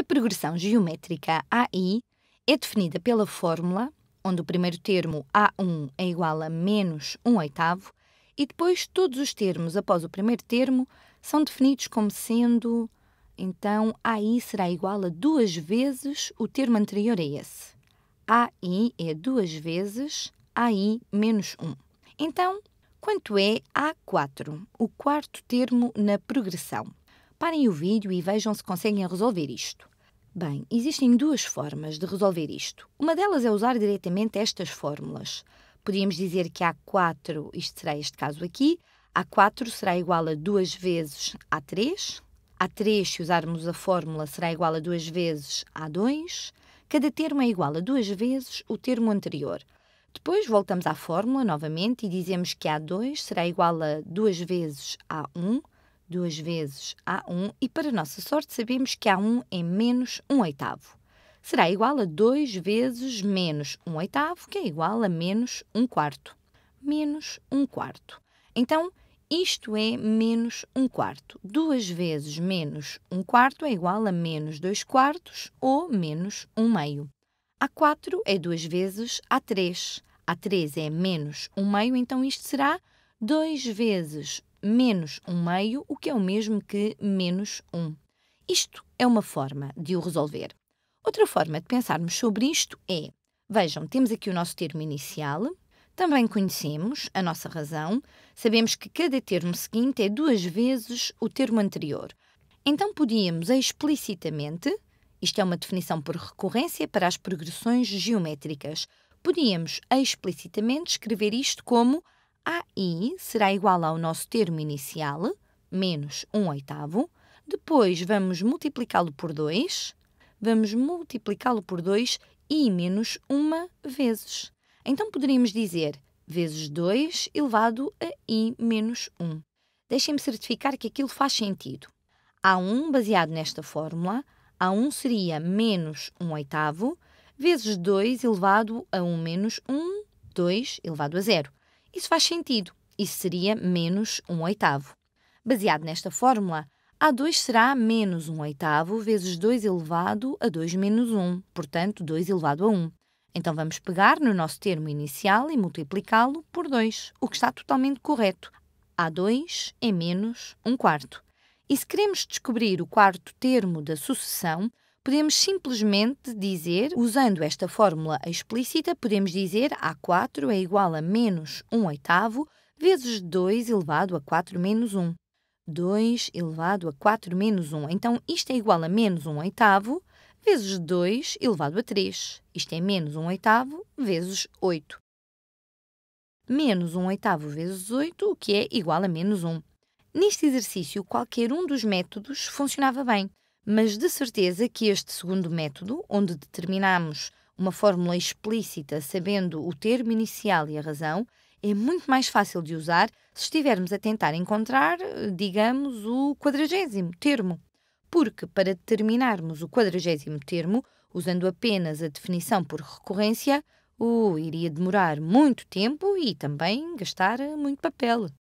A progressão geométrica AI é definida pela fórmula, onde o primeiro termo A1 é igual a menos 1 oitavo, e depois todos os termos após o primeiro termo são definidos como sendo. Então, AI será igual a duas vezes o termo anterior a esse. AI é duas vezes AI menos 1. Então, quanto é A4, o quarto termo na progressão? Parem o vídeo e vejam se conseguem resolver isto. Bem, existem duas formas de resolver isto. Uma delas é usar diretamente estas fórmulas. Podíamos dizer que A4, isto será este caso aqui, A4 será igual a 2 vezes A3, A3, se usarmos a fórmula, será igual a 2 vezes A2, cada termo é igual a 2 vezes o termo anterior. Depois voltamos à fórmula novamente e dizemos que A2 será igual a 2 vezes A1, 2 vezes A1 e, para nossa sorte, sabemos que A1 é menos 1 oitavo. Será igual a 2 vezes menos 1 oitavo, que é igual a menos 1 quarto. Menos 1 quarto. Então, isto é menos 1 quarto. 2 vezes menos 1 quarto é igual a menos 2 quartos ou menos 1 meio. A4 é 2 vezes A3. A3 é menos 1 meio, então isto será 2 vezes menos um meio, o que é o mesmo que menos um. Isto é uma forma de o resolver. Outra forma de pensarmos sobre isto é: vejam, temos aqui o nosso termo inicial, também conhecemos a nossa razão, sabemos que cada termo seguinte é duas vezes o termo anterior. Então podíamos explicitamente, isto é uma definição por recorrência para as progressões geométricas, podíamos explicitamente escrever isto como AI será igual ao nosso termo inicial, menos 1 oitavo. Depois vamos multiplicá-lo por 2. Vamos multiplicá-lo por 2 e menos 1 vezes. Então poderíamos dizer vezes 2 elevado a i menos 1. Deixem-me certificar que aquilo faz sentido. A1, baseado nesta fórmula, A1 seria menos 1 oitavo vezes 2 elevado a 1 menos 1, 2 elevado a 0. Isso faz sentido Isso seria menos 1 oitavo. Baseado nesta fórmula, A2 será menos 1 oitavo vezes 2 elevado a 2 menos 1, portanto 2 elevado a 1. Então vamos pegar no nosso termo inicial e multiplicá-lo por 2, o que está totalmente correto. A2 é menos 1 quarto. E se queremos descobrir o quarto termo da sucessão, podemos simplesmente dizer, usando esta fórmula explícita, podemos dizer A4 é igual a menos 1 oitavo vezes 2 elevado a 4 menos 1. 2 elevado a 4 menos 1. Então, isto é igual a menos 1 oitavo vezes 2 elevado a 3. Isto é menos 1 oitavo vezes 8. Menos 1 oitavo vezes 8, o que é igual a menos 1. Neste exercício, qualquer um dos métodos funcionava bem mas de certeza que este segundo método, onde determinamos uma fórmula explícita sabendo o termo inicial e a razão, é muito mais fácil de usar se estivermos a tentar encontrar, digamos, o quadragésimo termo. Porque para determinarmos o quadragésimo termo, usando apenas a definição por recorrência, o iria demorar muito tempo e também gastar muito papel.